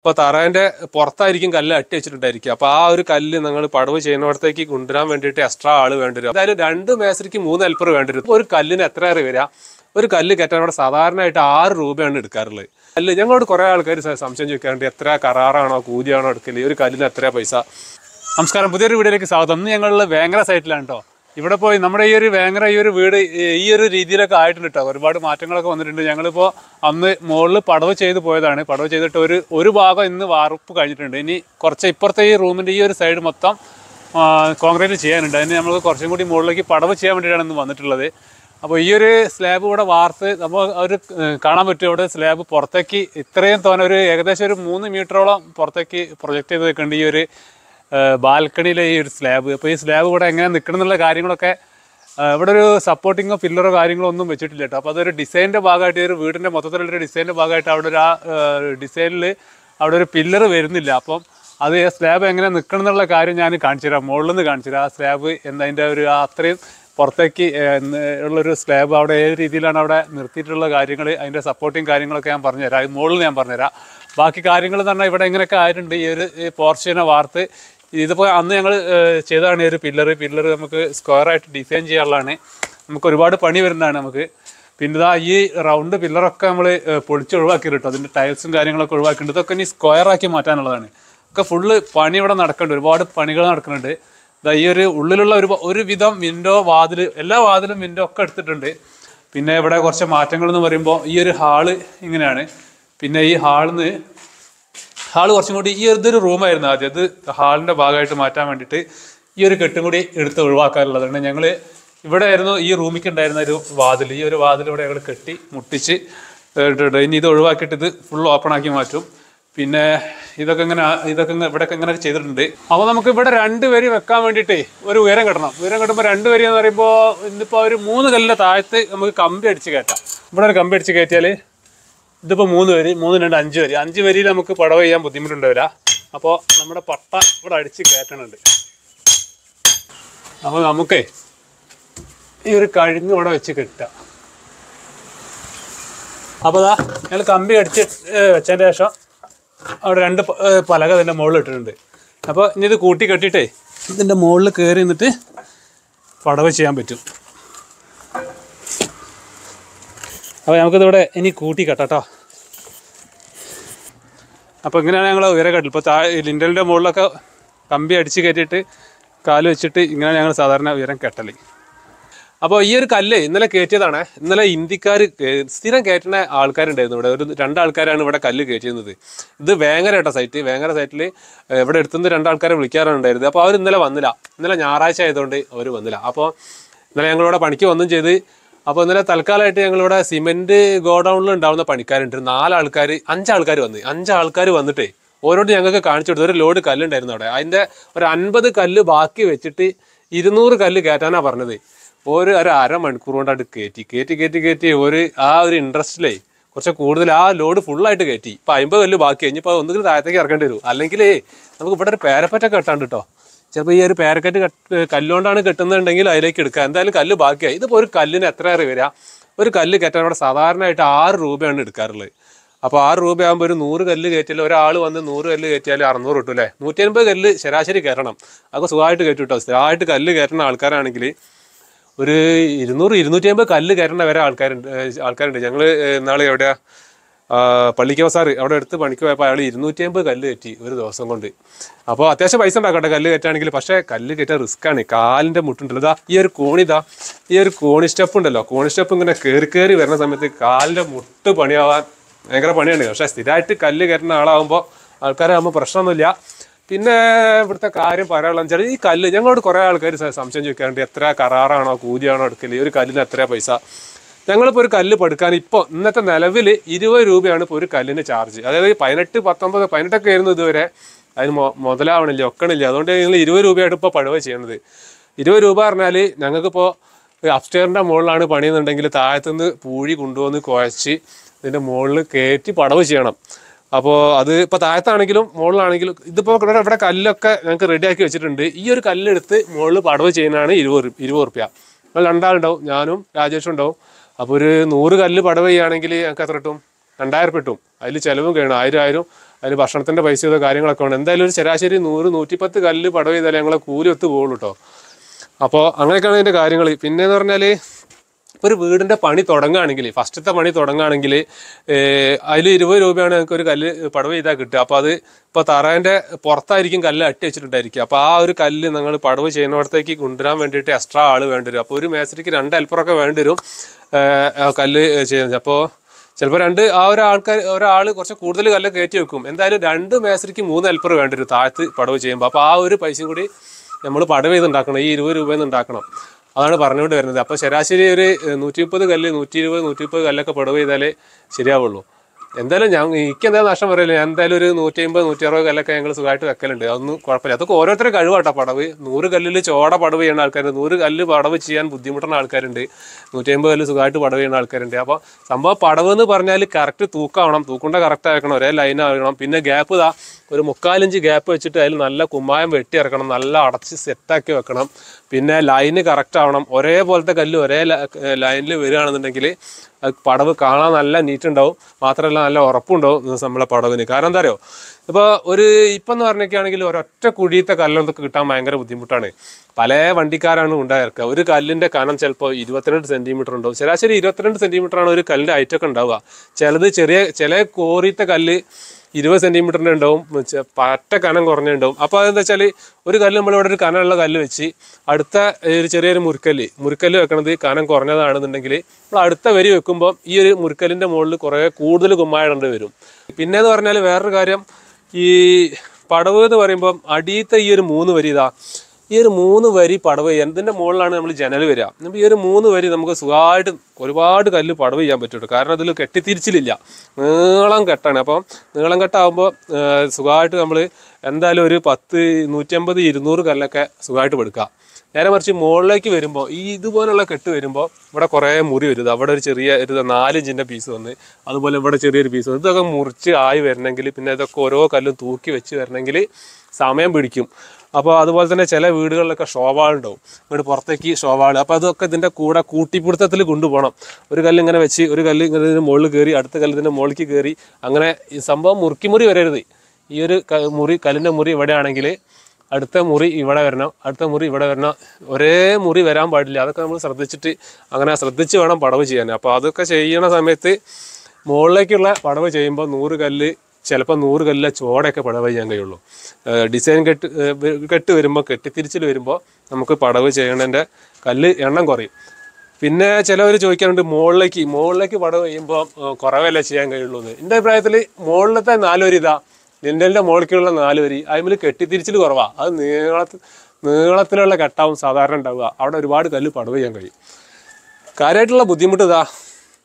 അപ്പോൾ തറേന്റെ പുറത്തായിരിക്കും കല്ല് അട്ടി വെച്ചിട്ടുണ്ടായിരിക്കുക അപ്പോൾ ആ ഒരു കല്ല് നിങ്ങൾ പടവ് ചെയ്യുന്നിടത്തേക്ക് കൊണ്ടുവരാൻ വേണ്ടിയിട്ട് എക്സ്ട്രാ ആള് വേണ്ടി വരും അതായത് രണ്ട് മേസരിക്ക് മൂന്ന് ഹെൽപ്പർ വേണ്ടി വരും ഒരു കല്ലിന് എത്ര ഏറെ വരിക ഒരു കല്ല് കയറ്റാൻ ഇവിടെ സാധാരണയായിട്ട് ആറ് രൂപയാണ് എടുക്കാറുള്ളത് അല്ല ഞങ്ങളോട് കുറെ ആൾക്കാർ സംശയം ചോദിക്കാറുണ്ട് എത്ര കരാറാണോ കൂലിയാണോ എടുക്കല് ഒരു കല്ലിന് എത്ര പൈസ നമസ്കാരം പുതിയൊരു വീഡിയോയിലേക്ക് സ്വാഗതം ഞങ്ങളുടെ ഭയങ്കര സൈറ്റിലാണ് കേട്ടോ ഇവിടെ പോയി നമ്മുടെ ഈ ഒരു വേങ്ങര ഈ ഒരു വീട് ഈ ഒരു രീതിയിലൊക്കെ ആയിട്ടുണ്ട് കേട്ടോ ഒരുപാട് മാറ്റങ്ങളൊക്കെ വന്നിട്ടുണ്ട് ഞങ്ങളിപ്പോൾ അന്ന് മുകളിൽ പടവ് ചെയ്ത് പോയതാണ് പടവ് ചെയ്തിട്ട് ഒരു ഒരു ഭാഗം ഇന്ന് വാർപ്പ് കഴിഞ്ഞിട്ടുണ്ട് ഇനി കുറച്ച് ഇപ്പുറത്തെ ഈ റൂമിൻ്റെ ഈ ഒരു സൈഡ് മൊത്തം കോൺക്രീറ്റ് ചെയ്യാനുണ്ട് അതിന് നമ്മൾ കുറച്ചും കൂടി മുകളിലേക്ക് പടവ് ചെയ്യാൻ വേണ്ടിയിട്ടാണ് ഇന്ന് വന്നിട്ടുള്ളത് അപ്പോൾ ഈ ഒരു സ്ലാബ് ഇവിടെ വാർത്ത് നമ്മൾ ഒരു കാണാൻ പറ്റും ഇവിടെ സ്ലാബ് പുറത്തേക്ക് ഇത്രയും തോന്നൊരു ഒരു ഏകദേശം ഒരു മൂന്ന് മീറ്ററോളം പുറത്തേക്ക് പ്രൊജക്റ്റ് ചെയ്ത് വെക്കുന്നുണ്ട് ഈ ഒരു ബാൽക്കണിയിലെ ഈ ഒരു സ്ലാബ് അപ്പോൾ ഈ സ്ലാബ് ഇവിടെ എങ്ങനെ നിൽക്കണം എന്നുള്ള കാര്യങ്ങളൊക്കെ ഇവിടെ ഒരു സപ്പോർട്ടിങ്ങോ പില്ലറോ കാര്യങ്ങളോ ഒന്നും വെച്ചിട്ടില്ല കേട്ടോ അപ്പോൾ അതൊരു ഡിസൈനിൻ്റെ ഭാഗമായിട്ട് ഒരു വീടിൻ്റെ മൊത്തത്തിലുള്ളൊരു ഡിസൈനിൻ്റെ ഭാഗമായിട്ട് അവിടെ ഒരു ആ ഡിസൈനിൽ അവിടെ ഒരു പില്ലർ വരുന്നില്ല അപ്പം അത് സ്ലാബ് എങ്ങനെ നിൽക്കണം എന്നുള്ള കാര്യം ഞാൻ കാണിച്ചു തരാം മുകളിൽ നിന്ന് കാണിച്ചു തരാം ആ സ്ലാബ് എന്നതിൻ്റെ ഒരു അത്രയും പുറത്തേക്ക് ഉള്ളൊരു സ്ലാബ് അവിടെ ഏത് രീതിയിലാണ് അവിടെ നിർത്തിയിട്ടുള്ള കാര്യങ്ങൾ അതിൻ്റെ സപ്പോർട്ടിങ് കാര്യങ്ങളൊക്കെ ഞാൻ പറഞ്ഞുതരാം അത് മുകളിൽ ഞാൻ പറഞ്ഞുതരാം ബാക്കി കാര്യങ്ങൾ എന്ന് പറഞ്ഞാൽ ഇവിടെ എങ്ങനെയൊക്കെ ആയിട്ടുണ്ട് ഈ ഒരു പോർച്ചിനെ വാർത്ത് ഇതിപ്പോൾ അന്ന് ഞങ്ങൾ ചെയ്തതാണ് ഒരു പില്ലർ പില്ലർ നമുക്ക് സ്ക്വയറായിട്ട് ഡിസൈൻ ചെയ്യാനുള്ളതാണ് നമുക്ക് ഒരുപാട് പണി വരുന്നതാണ് നമുക്ക് പിന്നെ ഇതാ ഈ റൗണ്ട് പില്ലറൊക്കെ നമ്മൾ പൊളിച്ച് ഒഴിവാക്കി കേട്ടോ അതിൻ്റെ ടൈൽസും കാര്യങ്ങളൊക്കെ ഒഴിവാക്കിയിട്ട് ഇതൊക്കെ ഇനി സ്ക്വയറാക്കി മാറ്റാനുള്ളതാണ് ഒക്കെ ഫുള്ള് പണി ഇവിടെ നടക്കുന്നുണ്ട് ഒരുപാട് പണികൾ നടക്കുന്നുണ്ട് ഇതാ ഈ ഒരു ഉള്ളിലുള്ള ഒരു ഒരു വിധം വിൻഡോ വാതിൽ എല്ലാ വാതിലും വിൻഡോ ഒക്കെ എടുത്തിട്ടുണ്ട് പിന്നെ ഇവിടെ കുറച്ച് മാറ്റങ്ങൾ എന്ന് പറയുമ്പോൾ ഈ ഒരു ഹാള് ഇങ്ങനെയാണ് പിന്നെ ഈ ഹാളിൽ നിന്ന് ഹാൾ കുറച്ചും കൂടി ഈ ഒരു റൂമായിരുന്നു ആദ്യം അത് ഹാളിന്റെ ഭാഗമായിട്ട് മാറ്റാൻ വേണ്ടിയിട്ട് ഈ ഒരു കെട്ടും കൂടി എടുത്ത് ഒഴിവാക്കാറുള്ളതാണ് ഞങ്ങൾ ഇവിടെ ആയിരുന്നു ഈ റൂമിക്ക് ഉണ്ടായിരുന്ന ഒരു വാതിൽ ഈ ഒരു വാതിൽ ഇവിടെ ഞങ്ങൾ കെട്ടി മുട്ടിച്ച് ഇനി ഇത് ഒഴിവാക്കിയിട്ട് ഇത് ഫുൾ ഓപ്പൺ ആക്കി മാറ്റും പിന്നെ ഇതൊക്കെ ഇങ്ങനെ ഇതൊക്കെ ഇവിടെയൊക്കെ ഇങ്ങനെ ചെയ്തിട്ടുണ്ട് അപ്പോൾ നമുക്ക് ഇവിടെ രണ്ട് വരി വെക്കാൻ വേണ്ടിയിട്ട് ഒരു ഉയരം കെട്ടണം ഉയരം കെട്ടുമ്പോൾ രണ്ട് വരി എന്ന് പറയുമ്പോൾ ഇന്നിപ്പോൾ ഒരു മൂന്ന് കല്ലിൻ്റെ താഴത്ത് നമുക്ക് കമ്പി അടിച്ച് കയറ്റാം ഇവിടെ ഒരു കമ്പി അടിച്ച് കയറ്റിയാൽ ഇതിപ്പോൾ മൂന്ന് വരി മൂന്ന് രണ്ട് അഞ്ച് വരി അഞ്ച് വരിയിൽ നമുക്ക് പടവ് ചെയ്യാൻ ബുദ്ധിമുട്ടുണ്ട് ബുദ്ധിമുട്ടുണ്ടാവില്ല അപ്പോൾ നമ്മുടെ പട്ട ഇവിടെ അടിച്ച് കയറ്റണുണ്ട് അപ്പോൾ നമുക്കേ ഈ ഒരു കഴിഞ്ഞ് ഇവിടെ വെച്ച് കിട്ടാം അപ്പോൾ അതാ ഞങ്ങൾ കമ്പി അടിച്ച് വെച്ചതിന് ശേഷം അവിടെ രണ്ട് പലക ഇതിൻ്റെ മുകളിൽ ഇട്ടിട്ടുണ്ട് അപ്പോൾ ഇനി ഇത് കൂട്ടി കെട്ടിയിട്ടേ ഇതിൻ്റെ മുകളിൽ കയറി നിന്നിട്ട് പടവ് ചെയ്യാൻ പറ്റും അപ്പോൾ നമുക്കിതിവിടെ ഇനി കൂട്ടി കേട്ടോ അപ്പോൾ ഇങ്ങനെയാണ് ഞങ്ങൾ ഉയരെ കെട്ടൽ ഇപ്പോൾ താഴെ ലിൻഡലിൻ്റെ മുകളിലൊക്കെ കമ്പി അടിച്ച് കയറ്റിയിട്ട് കാല് വെച്ചിട്ട് ഇങ്ങനെയാണ് ഞങ്ങൾ സാധാരണ ഉയരം കെട്ടൽ അപ്പോൾ ഈ ഒരു കല്ല് ഇന്നലെ കയറ്റിയതാണ് ഇന്നലെ ഇന്ത്യക്കാർ സ്ഥിരം കയറ്റുന്ന ആൾക്കാരുണ്ടായിരുന്നു ഇവിടെ ഒരു രണ്ടാൾക്കാരാണ് ഇവിടെ കല്ല് കയറ്റിയിരുന്നത് ഇത് വേങ്ങര കേട്ടോ സൈറ്റ് വേങ്ങര സൈറ്റിൽ ഇവിടെ എടുത്തുനിന്ന് രണ്ടാൾക്കാരെ വിളിക്കാറുണ്ടായിരുന്നു അപ്പോൾ അവർ ഇന്നലെ വന്നില്ല ഇന്നലെ ഞായറാഴ്ച ആയതുകൊണ്ട് അവർ വന്നില്ല അപ്പോൾ ഇന്നലെ ഞങ്ങളിവിടെ പണിക്ക് വന്നും ചെയ്ത് അപ്പോൾ ഇന്നലെ തൽക്കാലമായിട്ട് ഞങ്ങളിവിടെ സിമെൻറ്റ് ഗോഡൗണിൽ ഉണ്ടാവുന്ന പണിക്കാരുണ്ട് നാലാൾക്കാർ അഞ്ചാൾക്കാർ വന്ന് അഞ്ചാൾക്കാർ വന്നിട്ടേ ഓരോട്ട് ഞങ്ങൾക്ക് കാണിച്ചു കൊടുത്തു ഒരു ലോഡ് കല്ലുണ്ടായിരുന്നു അവിടെ അതിൻ്റെ ഒരു അൻപത് കല്ല് ബാക്കി വെച്ചിട്ട് ഇരുന്നൂറ് കല്ല് കയറ്റാനാണ് പറഞ്ഞത് ഒരു ഒരു അരമണിക്കൂർ കൊണ്ട് അത് കയറ്റി കയറ്റി കയറ്റി കയറ്റി ഒരു ആ ഒരു ഇൻട്രസ്റ്റിലേ കുറച്ച് കൂടുതൽ ആ ലോഡ് ഫുള്ളായിട്ട് കയറ്റി ഇപ്പം അമ്പത് കല്ല് ബാക്കി കഴിഞ്ഞപ്പോൾ ഒന്നുകിൽ താഴത്തേക്ക് ഇറക്കേണ്ടി വരും അല്ലെങ്കിൽ നമുക്ക് ഇവിടെ ഒരു പേരപ്പറ്റൊക്കെ കെട്ടാണ്ട് കേട്ടോ ചിലപ്പോൾ ഈ ഒരു പേരക്കെട്ട് കല്ലുകൊണ്ടാണ് കെട്ടുന്നുണ്ടെങ്കിൽ അതിലേക്ക് എടുക്കുക എന്തായാലും കല്ല് ബാക്കിയായി ഇതിപ്പോൾ ഒരു കല്ലിന് എത്ര ഏറി വരിക ഒരു കല്ല് കയറ്റാൻ ഇവിടെ സാധാരണയായിട്ട് ആറ് രൂപയാണ് എടുക്കാറുള്ളത് അപ്പോൾ ആറ് രൂപയാകുമ്പോൾ ഒരു നൂറ് കല്ല് കയറ്റിയാൽ ഒരാൾ വന്ന് നൂറ് കല്ല് കയറ്റിയാൽ അറുന്നൂറ് കിട്ടും അല്ലേ നൂറ്റി അൻപത് കല്ല് ശരാശരി കയറണം അപ്പോൾ സുഖമായിട്ട് കയറ്റും കേട്ടോ സ്ഥിരമായിട്ട് കല്ല് കയറ്റുന്ന ആൾക്കാരാണെങ്കിൽ ഒരു ഇരുന്നൂറ് ഇരുന്നൂറ്റി അൻപത് കല്ല് കയറണ വരെ ആൾക്കാരുണ്ട് ആൾക്കാരുണ്ട് ഞങ്ങൾ നാളെ എവിടെയാണ് പള്ളിക്കവസാറ് അവിടെ എടുത്ത് പണിക്ക് പോയപ്പോൾ അയാൾ ഇരുന്നൂറ്റി അമ്പത് കല്ല് കയറ്റി ഒരു ദിവസം കൊണ്ട് അപ്പോൾ അത്യാവശ്യം പൈസ ഉണ്ടാക്കട്ടെ കല്ല് കയറ്റാണെങ്കിൽ പക്ഷേ കല്ല് കയറ്റാൻ ആണ് കാലിൻ്റെ മുട്ടുണ്ടല്ലോ ഇതാ ഈ ഒരു കോണിതാ ഈ ഒരു കോണി സ്റ്റെപ്പ് ഉണ്ടല്ലോ കോണി സ്റ്റെപ്പ് ഇങ്ങനെ കയറി കയറി വരുന്ന സമയത്ത് കാലിൻ്റെ മുട്ട് പണിയാവാൻ ഭയങ്കര പണിയാണ് പക്ഷേ സ്ഥിരമായിട്ട് കല്ല് കയറ്റുന്ന ആളാകുമ്പോൾ ആൾക്കാരാകുമ്പോൾ പ്രശ്നമൊന്നുമില്ല പിന്നെ ഇവിടുത്തെ കാര്യം പറയാനുള്ള വെച്ചാൽ ഈ കല്ല് ഞങ്ങളോട് കുറേ ആൾക്കാർ സംശയം ചോദിക്കാറുണ്ട് എത്ര കരാറാണോ കൂലിയാണോ എടുക്കല് ഒരു കല്ലിന് എത്രയാണ് പൈസ ഞങ്ങളിപ്പോൾ ഒരു കല്ല് പടുക്കാൻ ഇപ്പോൾ ഇന്നത്തെ നിലവിൽ ഇരുപത് രൂപയാണ് ഇപ്പോൾ ഒരു കല്ലിന് ചാർജ് അതായത് പതിനെട്ട് പത്തൊമ്പത് പതിനെട്ടൊക്കെ ആയിരുന്നു ഇതുവരെ അതിന് മുതലാവണില്ല ഒക്കണില്ല അതുകൊണ്ട് നിങ്ങൾ ഇരുപത് രൂപയാണ് ഇപ്പോൾ പടുവ ചെയ്യുന്നത് ഇരുപത് രൂപ പറഞ്ഞാൽ ഞങ്ങൾക്കിപ്പോൾ അപ്സ്റ്റെയറിൻ്റെ മുകളിലാണ് പണിയെന്നുണ്ടെങ്കിൽ താഴത്തുനിന്ന് പൂഴി കൊണ്ടുവന്ന് കുഴച്ച് ഇതിൻ്റെ മുകളിൽ കയറ്റി പടവ് ചെയ്യണം അപ്പോൾ അത് ഇപ്പോൾ താഴത്താണെങ്കിലും മുകളിലാണെങ്കിലും ഇതിപ്പോൾ ഇവിടെ ഇവിടെ കല്ലൊക്കെ ഞങ്ങൾക്ക് റെഡിയാക്കി വെച്ചിട്ടുണ്ട് ഈ ഒരു കല്ലെടുത്ത് മുകളിൽ പടവ് ചെയ്യുന്നതാണ് ഇരുപത് ഇരുപത് റുപ്യ ഞങ്ങൾ രണ്ടാളുണ്ടാവും ഞാനും രാജേഷും ഉണ്ടാവും അപ്പോൾ ഒരു നൂറ് കല്ല് പടവ് ചെയ്യുകയാണെങ്കിൽ ഞങ്ങൾക്ക് എത്ര കിട്ടും രണ്ടായിരം കിട്ടും അതിൽ ചിലവും കഴിയണം ആയിരം ആയിരം അതിൽ ഭക്ഷണത്തിൻ്റെ പൈസ കാര്യങ്ങളൊക്കെ ഉണ്ട് എന്തായാലും ഒരു ശരാശരി നൂറ് നൂറ്റിപ്പത്ത് കല്ല് പടവ് ചെയ്താലേ ഞങ്ങളെ കൂലി ഒത്തു പോകുള്ളൂ കേട്ടോ അപ്പോൾ അങ്ങനെയൊക്കെയാണ് അതിൻ്റെ കാര്യങ്ങൾ പിന്നെയെന്ന് പറഞ്ഞാൽ ഒരു വീടിന്റെ പണി തുടങ്ങുകയാണെങ്കിൽ ഫസ്റ്റത്തെ പണി തുടങ്ങുകയാണെങ്കിൽ അതിൽ ഇരുപത് രൂപയാണ് ഞങ്ങൾക്ക് ഒരു കല്ല് പടവ് ചെയ്താൽ കിട്ടുക അപ്പോൾ അത് ഇപ്പൊ തറേൻ്റെ പുറത്തായിരിക്കും കല്ല് അട്ടി വെച്ചിട്ടുണ്ടായിരിക്കും അപ്പോൾ ആ ഒരു കല്ല് നിങ്ങൾ പടവ് ചെയ്യുന്നിടത്തേക്ക് കൊണ്ടുവരാൻ വേണ്ടിയിട്ട് എക്സ്ട്രാ ആള് വേണ്ടിവരും അപ്പൊ അപ്പോൾ ഒരു മേസ്ത്രിക്ക് രണ്ട് ഹെൽപ്പറൊക്കെ വേണ്ടി വരും കല്ല് ചെയ്യുന്നത് അപ്പോൾ ചിലപ്പോൾ രണ്ട് ആ ഒരാൾക്കാർ ഒരാൾ കുറച്ച് കൂടുതൽ കല്ല് കയറ്റി വെക്കും എന്തായാലും രണ്ട് മേസ്ത്രിക്ക് മൂന്ന് ഹെൽപ്പർ വേണ്ടി വരും പടവ് ചെയ്യുമ്പോൾ അപ്പോൾ ആ ഒരു പൈസയും കൂടി നമ്മൾ പടവ് ചെയ്ത് ഉണ്ടാക്കണം ഈ ഇരുപത് രൂപയിൽ നിന്ന് ഉണ്ടാക്കണം അതാണ് പറഞ്ഞുകൊണ്ട് വരുന്നത് അപ്പോൾ ശരാശരി ഒരു നൂറ്റി മുപ്പത് കല്ല് നൂറ്റി ഇരുപത് നൂറ്റി മുപ്പത് കല്ലൊക്കെ പടവ് ചെയ്താലേ ശരിയാവുള്ളൂ എന്തായാലും ഞാൻ എനിക്ക് എന്തായാലും നഷ്ടം പറയില്ല ഞാൻ എന്തായാലും ഒരു നൂറ്റി അമ്പത് നൂറ്റി അറുപത് കല്ലൊക്കെ ഞങ്ങൾ സുഖമായിട്ട് വെക്കലുണ്ട് അതൊന്നും കുഴപ്പമില്ല അതൊക്കെ ഓരോരുത്തരും കഴിവാട്ടോ പടവ് നൂറ് കല്ലിൽ ചോട പടവ് ചെയ്യുന്ന ആൾക്കാരുണ്ട് നൂറ് കല്ല് പടവ് ചെയ്യാൻ ബുദ്ധിമുട്ടുന്ന ആൾക്കാരുണ്ട് നൂറ്റി അമ്പത് കല്ല് സുഖമായിട്ട് പടവ് ചെയ്യുന്ന ആൾക്കാരുണ്ട് അപ്പോൾ സംഭവം പടവ് എന്ന് പറഞ്ഞാൽ കറക്റ്റ് തൂക്കാവണം തൂക്കുണ്ട കറക്റ്റ് ആക്കണം ഒരേ ലൈൻ ആകണം പിന്നെ ഗ്യാപ്പ് ഇതാ ഒരു മുക്കാലിഞ്ച് ഗ്യാപ്പ് വെച്ചിട്ട് അതിൽ നല്ല കുമ്മായം വെട്ടി ഇറക്കണം നല്ല അടച്ച് സെറ്റാക്കി വെക്കണം പിന്നെ ലൈന് കറക്റ്റ് ആവണം ഒരേപോലത്തെ കല്ല് ഒരേ ലൈനിൽ വരികയാണെന്നുണ്ടെങ്കിൽ അത് പടവ് കാണാൻ നല്ല നീറ്റുണ്ടാവും മാത്രമല്ല നല്ല ഉറപ്പുണ്ടാവും നമ്മളെ പടവിന് കാരണം എന്താ അറിയോ ഇപ്പോൾ ഒരു ഇപ്പം എന്ന് പറഞ്ഞൊക്കെയാണെങ്കിൽ ഒരൊറ്റ കുഴിയത്തെ കല്ലൊക്കെ കിട്ടാൻ ഭയങ്കര ബുദ്ധിമുട്ടാണ് പല വണ്ടിക്കാരാണ് ഉണ്ടായിരിക്കുക ഒരു കല്ലിൻ്റെ കനം ചിലപ്പോൾ ഇരുപത്തിരണ്ട് സെൻറ്റിമീറ്റർ ഉണ്ടാവും ശരാശരി ഇരുപത്തിരണ്ട് ആണ് ഒരു കല്ലിൻ്റെ ഹൈറ്റൊക്കെ ഉണ്ടാവുക ചിലത് ചെറിയ ചില കോറിയത്തെ കല്ല് ഇരുപത് സെൻറ്റിമീറ്ററിൻ്റെ ഉണ്ടാവും പറ്റ കനം ഉണ്ടാവും അപ്പോൾ അതെന്താ വെച്ചാൽ ഒരു കല്ല് നമ്മളിവിടെ ഒരു കനമുള്ള കല്ല് വെച്ച് അടുത്ത ഒരു ചെറിയൊരു മുറുക്കല്ല് മുറുക്കല്ല് വെക്കണത് കനം കുറഞ്ഞതാണെന്നുണ്ടെങ്കിൽ നമ്മൾ അടുത്ത വരി വെക്കുമ്പോൾ ഈ ഒരു മുറുക്കല്ലിൻ്റെ മുകളിൽ കുറേ കൂടുതൽ കുമ്മായിടേണ്ടി വരും എന്ന് പറഞ്ഞാൽ വേറൊരു കാര്യം ഈ പടവ് എന്ന് പറയുമ്പം അടിയത്തെ ഈ ഒരു മൂന്ന് വരി ഇതാ ഈ ഒരു മൂന്ന് വരി പടവ് എന്തിൻ്റെ മുകളിലാണ് നമ്മൾ ജനൽ വരിക അപ്പം ഈ ഒരു മൂന്ന് വരി നമുക്ക് സുഖമായിട്ട് ഒരുപാട് കല്ല് പടവ് ചെയ്യാൻ പറ്റുള്ളൂ കാരണം അതിൽ കെട്ടിത്തിരിച്ചിലില്ല നീളം കെട്ടാണ് അപ്പം നീളം കെട്ടാകുമ്പോൾ സുഖമായിട്ട് നമ്മൾ എന്തായാലും ഒരു പത്ത് നൂറ്റമ്പത് ഇരുന്നൂറ് കല്ലൊക്കെ സുഖമായിട്ട് പെടുക്കുക നേരെ മറിച്ച് മുകളിലേക്ക് വരുമ്പോൾ ഈ ഇതുപോലുള്ള കെട്ട് വരുമ്പോൾ ഇവിടെ കുറേ മുറി വരുത് അവിടെ ഒരു ചെറിയ ഒരു നാലിഞ്ചിൻ്റെ പീസ് വന്ന് അതുപോലെ ഇവിടെ ചെറിയൊരു പീസ് വന്ന് ഇതൊക്കെ മുറിച്ച് ആയി വരണമെങ്കിൽ പിന്നെ ഇതൊക്കെ ഓരോ കല്ലും തൂക്കി വെച്ച് വരണമെങ്കിൽ സമയം പിടിക്കും അപ്പോൾ അതുപോലെ തന്നെ ചില വീടുകളിലൊക്കെ ഷോവാളുണ്ടാവും ഇങ്ങോട്ട് പുറത്തേക്ക് ഷോവാൾ അപ്പോൾ അതൊക്കെ ഇതിൻ്റെ കൂടെ കൂട്ടിപ്പിടുത്തത്തിൽ കൊണ്ടുപോകണം ഒരു കല്ല് ഇങ്ങനെ വെച്ച് ഒരു കല്ല് ഇങ്ങനെ ഇതിൻ്റെ മുകളിൽ കയറി അടുത്ത കല്ല് ഇതിൻ്റെ മുകളിലേക്ക് കയറി അങ്ങനെ ഈ സംഭവം മുറുക്കി മുറി വരരുത് ഈ ഒരു മുറി കല്ലിൻ്റെ മുറി ഇവിടെയാണെങ്കിൽ അടുത്ത മുറി ഇവിടെ വരണം അടുത്ത മുറി ഇവിടെ വരണം ഒരേ മുറി വരാൻ പാടില്ല അതൊക്കെ നമ്മൾ ശ്രദ്ധിച്ചിട്ട് അങ്ങനെ ശ്രദ്ധിച്ച് വേണം പടവ് ചെയ്യാൻ അപ്പോൾ അതൊക്കെ ചെയ്യുന്ന സമയത്ത് മുകളിലേക്കുള്ള പടവ് ചെയ്യുമ്പോൾ നൂറ് കല്ല് ചിലപ്പോൾ നൂറ് കല്ലിലെ ചോടയൊക്കെ പടവ് ചെയ്യാൻ കഴിയുള്ളൂ ഡിസൈൻ കെട്ട് കെട്ട് വരുമ്പോൾ കെട്ടിത്തിരിച്ചിൽ വരുമ്പോൾ നമുക്ക് പടവ് ചെയ്യണതിൻ്റെ കല്ല് എണ്ണം കുറയും പിന്നെ ചിലവർ ചോദിക്കാറുണ്ട് മുകളിലേക്ക് മുകളിലേക്ക് പടവ് ചെയ്യുമ്പോൾ കുറവല്ലേ ചെയ്യാൻ കഴിയുള്ളൂ എന്ന് എൻ്റെ അഭിപ്രായത്തിൽ മുകളിലത്തെ നാലൊരിതാണ് ലിൻഡലിൻ്റെ മുകളിലുള്ള നാല് വരി അതിൽ കെട്ടിത്തിരിച്ചിൽ കുറവാണ് അത് നീളത്തിൽ നീളത്തിലുള്ള കെട്ടാവും സാധാരണ ഉണ്ടാവുക അവിടെ ഒരുപാട് കല്ല് പടവ് ചെയ്യാൻ കഴിയും കാര്യമായിട്ടുള്ള ബുദ്ധിമുട്ട് ഇതാ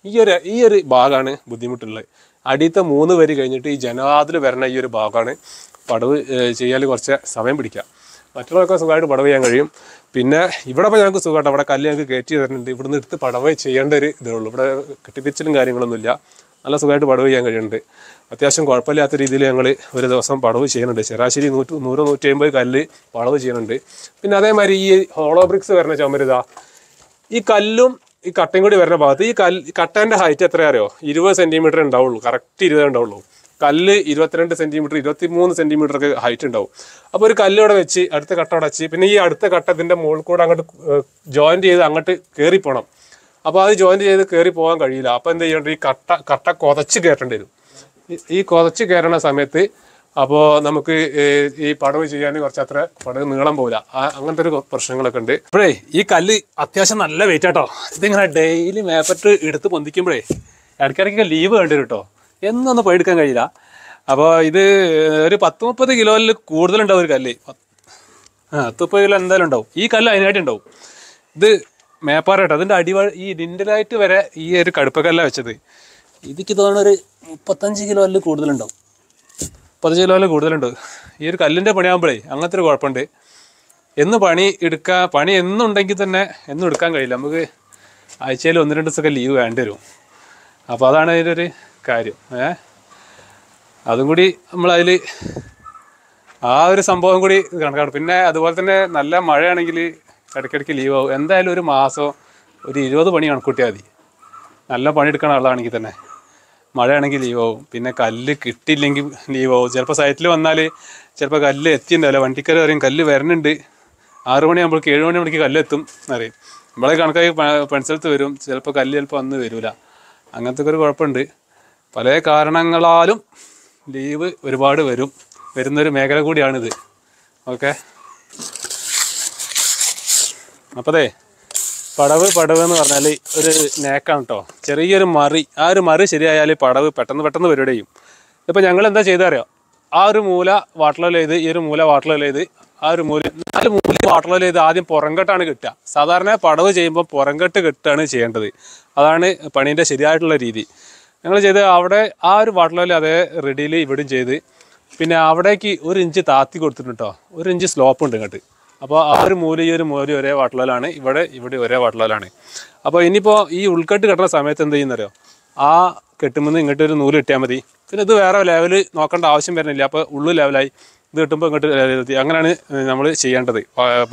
ഈ ഒരു ഈ ഒരു ഭാഗമാണ് ബുദ്ധിമുട്ടുള്ളത് അടിയത്തെ മൂന്ന് വരി കഴിഞ്ഞിട്ട് ഈ ജനവാതിൽ വരണ ഈ ഒരു ഭാഗമാണ് പടവ് ചെയ്യാൽ കുറച്ച് സമയം പിടിക്കുക മറ്റുള്ളവർക്ക് സുഖമായിട്ട് പടവ് ചെയ്യാൻ കഴിയും പിന്നെ ഇവിടെ ഇപ്പോൾ ഞങ്ങൾക്ക് സുഖമായിട്ട് അവിടെ കല്ല് ഞങ്ങൾക്ക് കയറ്റി തരുന്നുണ്ട് ഇവിടുന്ന് എടുത്ത് പടവ് ചെയ്യേണ്ട ഒരു ഇതേ ഉള്ളൂ ഇവിടെ കെട്ടിപ്പിച്ചിലും കാര്യങ്ങളൊന്നുമില്ല നല്ല സുഖമായിട്ട് പടവ് ചെയ്യാൻ കഴിയുന്നുണ്ട് അത്യാവശ്യം കുഴപ്പമില്ലാത്ത രീതിയിൽ ഞങ്ങൾ ഒരു ദിവസം പടവ് ചെയ്യുന്നുണ്ട് ശരാശരി നൂറ്റി നൂറ് നൂറ്റി അമ്പത് കല്ല് പടവ് ചെയ്യുന്നുണ്ട് പിന്നെ അതേമാതിരി ഈ ഹോളോ ബ്രിക്സ് വരുന്ന ചുമരുതാ ഈ കല്ലും ഈ കട്ടയും കൂടി വരുന്ന ഭാഗത്ത് ഈ കല്ല് കട്ടേൻ്റെ ഹൈറ്റ് എത്ര അറിയോ ഇരുപത് സെൻറ്റിമീറ്റർ ഉണ്ടാവുള്ളൂ കറക്റ്റ് ഇരുപത് ഉണ്ടാവുള്ളൂ കല്ല് ഇരുപത്തിരണ്ട് സെൻറ്റിമീറ്റർ ഇരുപത്തി മൂന്ന് സെൻറ്റിമീറ്റർ ഒക്കെ ഹൈറ്റ് ഉണ്ടാവും അപ്പോൾ ഒരു കല്ലോടെ വെച്ച് അടുത്ത കട്ട അടച്ച് പിന്നെ ഈ അടുത്ത കട്ടത്തിൻ്റെ മുകളിൽ കൂടെ അങ്ങോട്ട് ജോയിൻറ്റ് ചെയ്ത് അങ്ങോട്ട് കയറി പോകണം അപ്പോൾ അത് ജോയിൻറ്റ് ചെയ്ത് കയറി പോകാൻ കഴിയില്ല അപ്പോൾ എന്ത് ചെയ്യേണ്ടത് ഈ കട്ട കട്ട കുതച്ച് കയറ്റേണ്ടി വരും ഈ കുറച്ച് കയറണ സമയത്ത് അപ്പോൾ നമുക്ക് ഈ പടവ് ചെയ്യാൻ കുറച്ചത്ര പടവ് നീളം പോവില്ല അങ്ങനത്തെ ഒരു പ്രശ്നങ്ങളൊക്കെ ഉണ്ട് അപ്പോഴേ ഈ കല്ല് അത്യാവശ്യം നല്ല വെയിറ്റ് ആട്ടോ ഇതിങ്ങനെ ഡെയിലി മേപ്പറ്റ് എടുത്ത് പൊന്തിക്കുമ്പോഴേ ഇടയ്ക്കിടയ്ക്ക് ലീവ് വേണ്ടി വരും കേട്ടോ എന്നൊന്നും എടുക്കാൻ കഴിയില്ല അപ്പോൾ ഇത് ഒരു പത്ത് മുപ്പത് കിലോയിൽ കൂടുതലുണ്ടാവും ഒരു കല്ല് ആ പത്ത് മുപ്പത് കിലോ എന്തായാലും ഉണ്ടാവും ഈ കല്ല് അതിനായിട്ട് ഉണ്ടാവും ഇത് മേപ്പാറ അതിന്റെ അതിൻ്റെ അടിവാ ഈ ഡിൻഡലായിട്ട് വരെ ഈ ഒരു കടുപ്പക്കല്ല വെച്ചത് ഇതിക്ക് തോന്നുന്ന ഒരു മുപ്പത്തഞ്ച് കിലോ അല്ല കൂടുതലുണ്ടാവും മുപ്പത്തഞ്ച് കിലോ അല്ല കൂടുതലുണ്ട് ഈ ഒരു കല്ലിൻ്റെ പണിയാകുമ്പോഴേ അങ്ങനത്തെ ഒരു കുഴപ്പമുണ്ട് എന്ന് പണി എടുക്കാൻ പണി എന്നുണ്ടെങ്കിൽ തന്നെ എന്നും എടുക്കാൻ കഴിയില്ല നമുക്ക് ആഴ്ചയിൽ ഒന്ന് രണ്ട് ദിവസമൊക്കെ ലീവ് വേണ്ടി വരും അപ്പോൾ അതാണ് അതിൻ്റെ ഒരു കാര്യം ഏ അതും കൂടി നമ്മളതിൽ ആ ഒരു സംഭവം കൂടി കണക്കാണ് പിന്നെ അതുപോലെ തന്നെ നല്ല മഴയാണെങ്കിൽ ഇടയ്ക്കിടയ്ക്ക് ആവും എന്തായാലും ഒരു മാസം ഒരു ഇരുപത് പണി കണക്കൂട്ടിയാൽ മതി നല്ല പണിയെടുക്കണ ആളാണെങ്കിൽ തന്നെ മഴയാണെങ്കിൽ ലീവാവും പിന്നെ കല്ല് കിട്ടിയില്ലെങ്കിൽ ലീവാവും ചിലപ്പോൾ സൈറ്റിൽ വന്നാൽ ചിലപ്പോൾ കല്ല് എത്തിയിട്ടുണ്ടാവില്ല വണ്ടിക്കാർ പറയും കല്ല് വരണുണ്ട് ആറ് മണിയാകുമ്പോഴേക്ക് ഏഴ് മണിയാകുമ്പോഴേക്ക് കല്ലെത്തും എന്നറിയും നമ്മളെ കണക്കായി പണിസ്ഥലത്ത് വരും ചിലപ്പോൾ കല്ല് ചിലപ്പോൾ അന്ന് വരില്ല അങ്ങനത്തെ ഒരു കുഴപ്പമുണ്ട് പല കാരണങ്ങളാലും ലീവ് ഒരുപാട് വരും വരുന്നൊരു മേഖല കൂടിയാണിത് ഓക്കെ അപ്പതേ പടവ് പടവ് എന്ന് പറഞ്ഞാൽ ഒരു നേക്കാണ് കേട്ടോ ചെറിയൊരു മറി ആ ഒരു മറി ശരിയായാൽ പടവ് പെട്ടെന്ന് പെട്ടെന്ന് പരിപാടി ഇപ്പം ഞങ്ങൾ എന്താ ചെയ്തറിയോ ആ ഒരു മൂല വാട്ടലോയിൽ ചെയ്ത് ഈ ഒരു മൂല വാട്ടലോയിൽ ചെയ്ത് ആ ഒരു മൂല നാല് മൂല വാട്ടലോയിൽ ചെയ്ത് ആദ്യം പുറംകെട്ടാണ് കിട്ടുക സാധാരണ പടവ് ചെയ്യുമ്പോൾ പുറംകെട്ട് കിട്ടുകയാണ് ചെയ്യേണ്ടത് അതാണ് പണീൻ്റെ ശരിയായിട്ടുള്ള രീതി ഞങ്ങൾ ചെയ്ത് അവിടെ ആ ഒരു വാട്ടലോയിൽ അതേ റെഡിയിൽ ഇവിടെയും ചെയ്ത് പിന്നെ അവിടേക്ക് ഒരു ഇഞ്ച് താത്തി കൊടുത്തിട്ടുണ്ട് കേട്ടോ ഒരു ഇഞ്ച് സ്ലോപ്പ് ഉണ്ട് ഇങ്ങോട്ട് അപ്പോൾ ആ ഒരു മൂല ഈ ഒരു മൂല ഒരേ വാട്ടലാണ് ഇവിടെ ഇവിടെ ഒരേ വാട്ടലാണ് അപ്പോൾ ഇനിയിപ്പോൾ ഈ ഉൾക്കെട്ട് കെട്ടുന്ന സമയത്ത് എന്ത് ചെയ്യുന്നറിയോ ആ കെട്ടുമ്പോൾ ഇങ്ങോട്ട് ഒരു നൂല് കിട്ടിയാൽ മതി പിന്നെ ഇത് വേറെ ലെവൽ നോക്കേണ്ട ആവശ്യം വരുന്നില്ല അപ്പോൾ ഉള്ളു ലെവലായി ഇത് കിട്ടുമ്പോൾ ഇങ്ങോട്ട് അങ്ങനെയാണ് നമ്മൾ ചെയ്യേണ്ടത്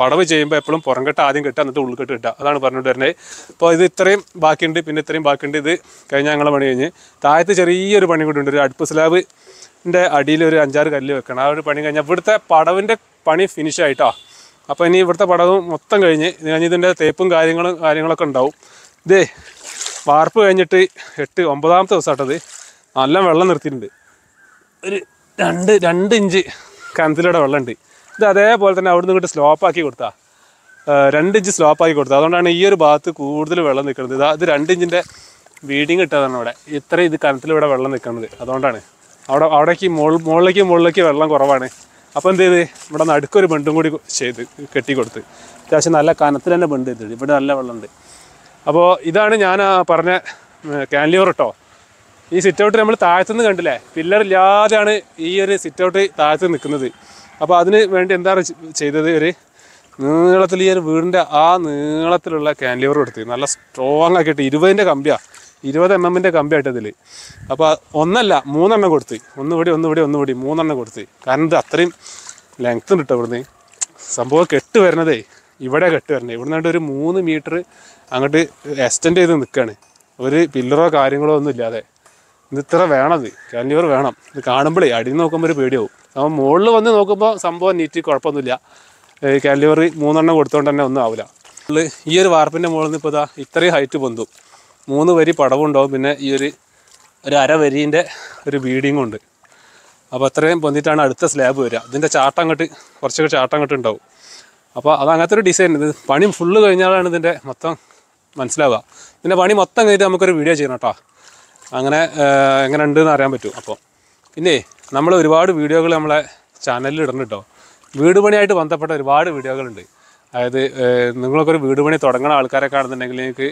പടവ് ചെയ്യുമ്പോൾ എപ്പോഴും പുറംകെട്ട് ആദ്യം കിട്ടുക എന്നിട്ട് ഉൾക്കെട്ട് കിട്ടുക അതാണ് പറഞ്ഞുകൊണ്ട് വരുന്നത് അപ്പോൾ ഇത് ഇത്രയും ബാക്കിയുണ്ട് പിന്നെ ഇത്രയും ബാക്കിയുണ്ട് ഇത് കഴിഞ്ഞാൽ ഞങ്ങളെ പണി കഴിഞ്ഞ് താഴത്ത് ചെറിയൊരു പണി കൂടി ഉണ്ട് ഒരു അടുപ്പ് സ്ലാബ് ൻ്റെ അടിയിൽ ഒരു അഞ്ചാറ് കല്ല് വെക്കണം ആ ഒരു പണി കഴിഞ്ഞാൽ ഇവിടുത്തെ പടവിൻ്റെ പണി ഫിനിഷ് ആയിട്ടോ അപ്പോൾ ഇനി ഇവിടുത്തെ പടവും മൊത്തം കഴിഞ്ഞ് ഇതിൻ്റെ തേപ്പും കാര്യങ്ങളും കാര്യങ്ങളൊക്കെ ഉണ്ടാവും ഇതേ വാർപ്പ് കഴിഞ്ഞിട്ട് എട്ട് ഒമ്പതാമത്തെ ദിവസമായിട്ടത് നല്ല വെള്ളം നിർത്തിയിട്ടുണ്ട് ഒരു രണ്ട് രണ്ട് ഇഞ്ച് കനത്തിലൂടെ വെള്ളമുണ്ട് ഇത് അതേപോലെ തന്നെ അവിടുന്ന് ഇങ്ങോട്ട് സ്ലോപ്പാക്കി കൊടുത്താ രണ്ട് ഇഞ്ച് സ്ലോപ്പാക്കി കൊടുത്താൽ അതുകൊണ്ടാണ് ഈ ഒരു ഭാഗത്ത് കൂടുതൽ വെള്ളം നിൽക്കുന്നത് ഇത് ഇത് രണ്ട് ഇഞ്ചിൻ്റെ വീടിങ് കിട്ടാതാണ് ഇവിടെ ഇത്ര ഇത് കനത്തിലൂടെ വെള്ളം നിൽക്കുന്നത് അതുകൊണ്ടാണ് അവിടെ അവിടേക്ക് മുകളിലേക്ക് മുകളിലേക്ക് വെള്ളം കുറവാണ് അപ്പോൾ എന്ത് ചെയ്ത് ഇവിടെ അടുക്കൊരു ബണ്ടും കൂടി ചെയ്ത് കെട്ടിക്കൊടുത്ത് അത്യാവശ്യം നല്ല കനത്തിൽ തന്നെ ബണ്ട് ചെയ്തിട്ട് ഇവിടെ നല്ല വെള്ളമുണ്ട് അപ്പോൾ ഇതാണ് ഞാൻ പറഞ്ഞ കാൻലിയർ കേട്ടോ ഈ സിറ്റൗട്ട് നമ്മൾ നമ്മൾ നിന്ന് കണ്ടില്ലേ പില്ലർ ഇല്ലാതെയാണ് ഈ ഒരു സിറ്റൗട്ട് ഔട്ട് താഴത്ത് നിൽക്കുന്നത് അപ്പോൾ അതിന് വേണ്ടി എന്താണ് ചെയ്തത് ഒരു നീളത്തിൽ ഈ ഒരു വീടിൻ്റെ ആ നീളത്തിലുള്ള കാൻലിയർ എടുത്ത് നല്ല സ്ട്രോങ് ആക്കിയിട്ട് ഇരുപതിൻ്റെ കമ്പിയാണ് ഇരുപത് എം എമ്മിൻ്റെ കമ്പിയായിട്ട് ഇതിൽ അപ്പോൾ ഒന്നല്ല മൂന്നെണ്ണം കൊടുത്തി ഒന്ന് കൂടി ഒന്ന് കൂടി ഒന്ന് കൂടി മൂന്നെണ്ണം കൊടുത്തി കാരണം ഇത് അത്രയും ലെങ്ത് കിട്ടും ഇവിടുന്ന് സംഭവം കെട്ട് വരുന്നതേ ഇവിടെ കെട്ട് വരണേ ഇവിടെ ഒരു മൂന്ന് മീറ്റർ അങ്ങോട്ട് എക്സ്റ്റെൻഡ് ചെയ്ത് നിൽക്കുകയാണ് ഒരു പില്ലറോ കാര്യങ്ങളോ ഒന്നും ഇല്ലാതെ ഇത് ഇത്ര വേണത് കാലിവർ വേണം ഇത് കാണുമ്പോഴേ അടിയിൽ നോക്കുമ്പോൾ ഒരു പേടിയാവും അപ്പം മുകളിൽ വന്ന് നോക്കുമ്പോൾ സംഭവം നീറ്റ് കുഴപ്പമൊന്നുമില്ല കാലിവർ മൂന്നെണ്ണം കൊടുത്തോണ്ട് തന്നെ ഒന്നും ആവില്ല ഈ ഒരു വാർപ്പിൻ്റെ മുകളിൽ നിന്ന് ഇപ്പോൾ ഇതാ ഇത്രയും ഹൈറ്റ് പൊന്തും മൂന്ന് വരി പടവുണ്ടാവും പിന്നെ ഈ ഒരു ഒരു അരവരീൻ്റെ ഒരു ബീഡിങ് ഉണ്ട് അപ്പോൾ അത്രയും പൊന്നിട്ടാണ് അടുത്ത സ്ലാബ് വരിക ഇതിൻ്റെ ചാട്ടം അങ്ങോട്ട് കുറച്ചൊക്കെ ചാട്ടം അങ്ങോട്ട് ഉണ്ടാവും അപ്പോൾ അത് അങ്ങനത്തെ ഒരു ഡിസൈൻ ഇത് പണി ഫുള്ള് കഴിഞ്ഞാലാണ് ഇതിൻ്റെ മൊത്തം മനസ്സിലാവുക പിന്നെ പണി മൊത്തം കഴിഞ്ഞിട്ട് നമുക്കൊരു വീഡിയോ ചെയ്യണം കേട്ടോ അങ്ങനെ എങ്ങനെ ഉണ്ടെന്ന് അറിയാൻ പറ്റും അപ്പോൾ പിന്നെ നമ്മൾ ഒരുപാട് വീഡിയോകൾ നമ്മളെ ചാനലിൽ ഇടുന്നുണ്ട് വീട് പണിയായിട്ട് ബന്ധപ്പെട്ട ഒരുപാട് വീഡിയോകളുണ്ട് അതായത് നിങ്ങളൊക്കെ ഒരു വീട് പണി തുടങ്ങുന്ന ആൾക്കാരൊക്കെ ആണെന്നുണ്ടെങ്കിൽ നിങ്ങൾക്ക്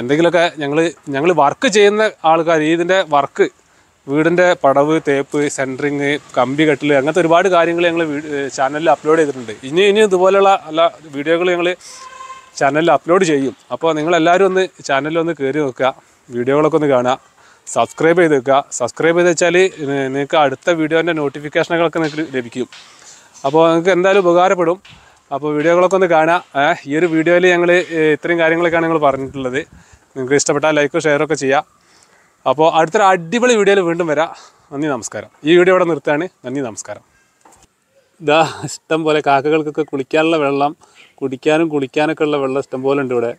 എന്തെങ്കിലുമൊക്കെ ഞങ്ങൾ ഞങ്ങൾ വർക്ക് ചെയ്യുന്ന ആൾക്കാർ ഇതിൻ്റെ വർക്ക് വീടിൻ്റെ പടവ് തേപ്പ് സെൻറ്ററിങ് കമ്പി കെട്ടിൽ അങ്ങനത്തെ ഒരുപാട് കാര്യങ്ങൾ ഞങ്ങൾ ചാനലിൽ അപ്ലോഡ് ചെയ്തിട്ടുണ്ട് ഇനി ഇനി ഇതുപോലെയുള്ള അല്ല വീഡിയോകൾ ഞങ്ങൾ ചാനലിൽ അപ്ലോഡ് ചെയ്യും അപ്പോൾ നിങ്ങളെല്ലാവരും ഒന്ന് ചാനലിൽ ഒന്ന് കയറി നോക്കുക വീഡിയോകളൊക്കെ ഒന്ന് കാണുക സബ്സ്ക്രൈബ് ചെയ്ത് വെക്കുക സബ്സ്ക്രൈബ് ചെയ്ത് വെച്ചാൽ നിങ്ങൾക്ക് അടുത്ത വീഡിയോൻ്റെ നോട്ടിഫിക്കേഷനുകളൊക്കെ നിങ്ങൾക്ക് ലഭിക്കും അപ്പോൾ നിങ്ങൾക്ക് എന്തായാലും ഉപകാരപ്പെടും അപ്പോൾ വീഡിയോകളൊക്കെ ഒന്ന് കാണുക ഈ ഒരു വീഡിയോയിൽ ഞങ്ങൾ ഇത്രയും കാര്യങ്ങളൊക്കെയാണ് ഞങ്ങൾ പറഞ്ഞിട്ടുള്ളത് നിങ്ങൾക്ക് ഇഷ്ടപ്പെട്ടാൽ ലൈക്കും ഷെയറൊക്കെ ചെയ്യാം അപ്പോൾ അടുത്തൊരു അടിപൊളി വീഡിയോയിൽ വീണ്ടും വരാം നന്ദി നമസ്കാരം ഈ വീഡിയോ ഇവിടെ നിർത്തുകയാണ് നന്ദി നമസ്കാരം ഇതാ ഇഷ്ടം പോലെ കാക്കകൾക്കൊക്കെ കുളിക്കാനുള്ള വെള്ളം കുടിക്കാനും കുളിക്കാനൊക്കെ ഉള്ള വെള്ളം ഇഷ്ടം പോലെ ഉണ്ട് ഇവിടെ